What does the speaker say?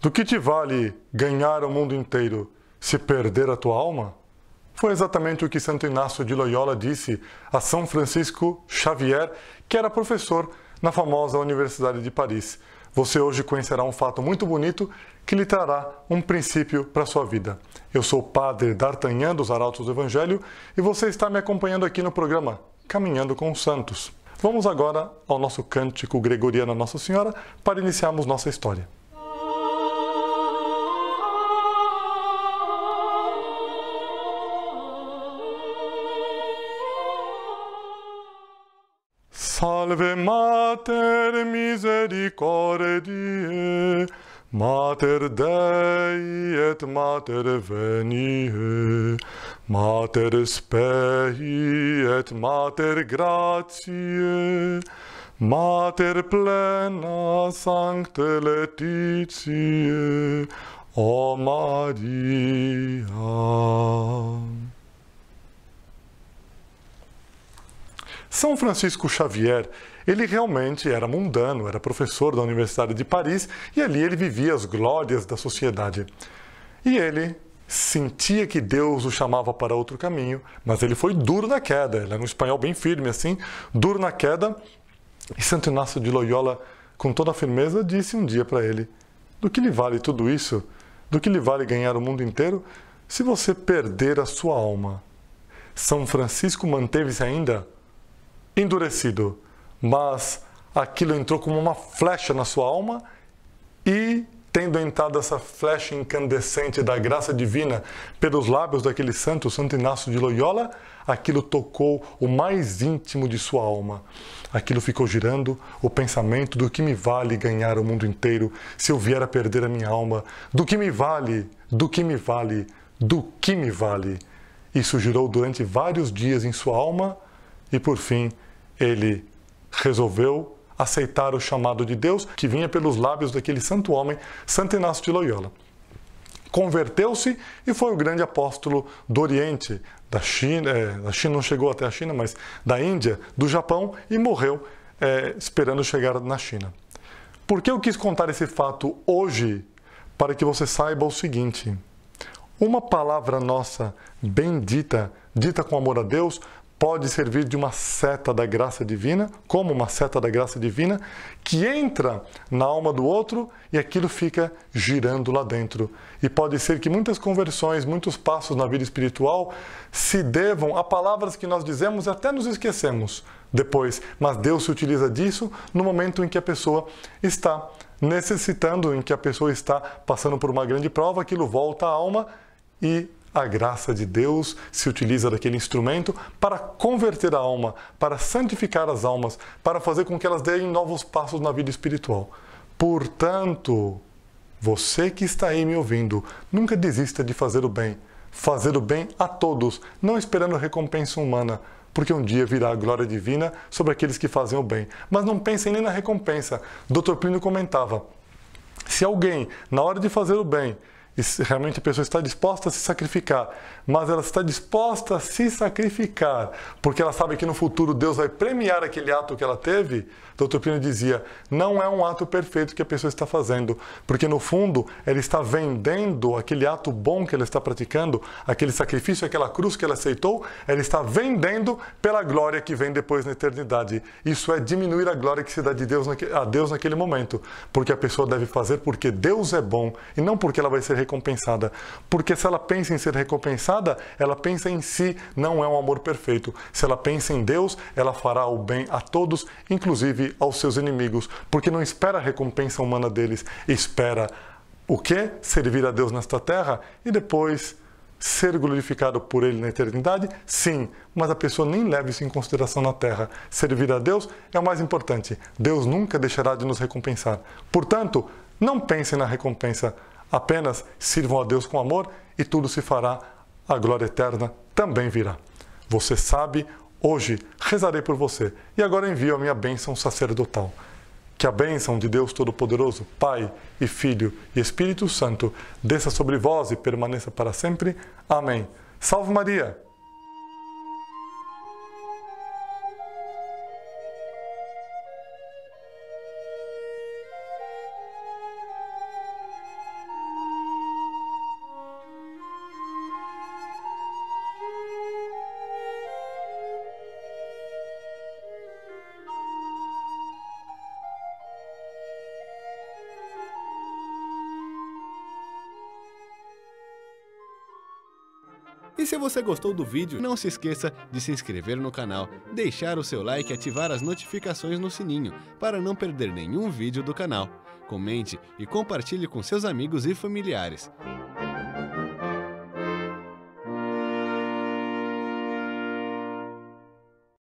Do que te vale ganhar o mundo inteiro se perder a tua alma? Foi exatamente o que Santo Inácio de Loyola disse a São Francisco Xavier, que era professor na famosa Universidade de Paris. Você hoje conhecerá um fato muito bonito que lhe trará um princípio para a sua vida. Eu sou o Padre D'Artagnan dos Arautos do Evangelho e você está me acompanhando aqui no programa Caminhando com os Santos. Vamos agora ao nosso cântico gregoriano Nossa Senhora para iniciarmos nossa história. Salve Mater Misericordiae, Mater Dei et Mater Venie, Mater Spei et Mater Gratie, Mater Plena Sancte Letizie, O Maria. São Francisco Xavier, ele realmente era mundano, era professor da Universidade de Paris e ali ele vivia as glórias da sociedade. E ele sentia que Deus o chamava para outro caminho, mas ele foi duro na queda. Ele era um espanhol bem firme assim, duro na queda. E Santo Inácio de Loyola, com toda a firmeza, disse um dia para ele: Do que lhe vale tudo isso? Do que lhe vale ganhar o mundo inteiro se você perder a sua alma? São Francisco manteve-se ainda endurecido, mas aquilo entrou como uma flecha na sua alma e, tendo entrado essa flecha incandescente da graça divina pelos lábios daquele santo, Santo Inácio de Loyola, aquilo tocou o mais íntimo de sua alma. Aquilo ficou girando o pensamento do que me vale ganhar o mundo inteiro se eu vier a perder a minha alma, do que me vale, do que me vale, do que me vale. Isso girou durante vários dias em sua alma e, por fim, ele resolveu aceitar o chamado de Deus que vinha pelos lábios daquele santo homem, Santo Inácio de Loyola. Converteu-se e foi o grande apóstolo do Oriente, da China, é, a China não chegou até a China, mas da Índia, do Japão e morreu é, esperando chegar na China. Por que eu quis contar esse fato hoje? Para que você saiba o seguinte: uma palavra nossa bendita, dita com amor a Deus, pode servir de uma seta da graça divina, como uma seta da graça divina, que entra na alma do outro e aquilo fica girando lá dentro. E pode ser que muitas conversões, muitos passos na vida espiritual se devam a palavras que nós dizemos e até nos esquecemos depois, mas Deus se utiliza disso no momento em que a pessoa está necessitando, em que a pessoa está passando por uma grande prova, aquilo volta à alma e a graça de Deus se utiliza daquele instrumento para converter a alma, para santificar as almas, para fazer com que elas deem novos passos na vida espiritual. Portanto, você que está aí me ouvindo, nunca desista de fazer o bem. Fazer o bem a todos, não esperando recompensa humana, porque um dia virá a glória divina sobre aqueles que fazem o bem. Mas não pensem nem na recompensa. Dr. Plínio comentava: se alguém, na hora de fazer o bem, e se realmente a pessoa está disposta a se sacrificar, mas ela está disposta a se sacrificar, porque ela sabe que no futuro Deus vai premiar aquele ato que ela teve, Dr. Pino dizia, não é um ato perfeito que a pessoa está fazendo, porque no fundo ela está vendendo aquele ato bom que ela está praticando, aquele sacrifício, aquela cruz que ela aceitou, ela está vendendo pela glória que vem depois na eternidade. Isso é diminuir a glória que se dá de Deus a Deus naquele momento, porque a pessoa deve fazer porque Deus é bom e não porque ela vai ser recompensada. Porque se ela pensa em ser recompensada, ela pensa em si, não é um amor perfeito. Se ela pensa em Deus, ela fará o bem a todos, inclusive aos seus inimigos, porque não espera a recompensa humana deles, espera o que? Servir a Deus nesta terra e depois ser glorificado por Ele na eternidade? Sim, mas a pessoa nem leva isso em consideração na terra. Servir a Deus é o mais importante. Deus nunca deixará de nos recompensar. Portanto, não pense na recompensa, Apenas sirvam a Deus com amor e tudo se fará, a glória eterna também virá. Você sabe, hoje rezarei por você e agora envio a minha bênção sacerdotal. Que a bênção de Deus Todo-Poderoso, Pai e Filho e Espírito Santo, desça sobre vós e permaneça para sempre. Amém. Salve Maria! E se você gostou do vídeo, não se esqueça de se inscrever no canal, deixar o seu like e ativar as notificações no sininho para não perder nenhum vídeo do canal. Comente e compartilhe com seus amigos e familiares.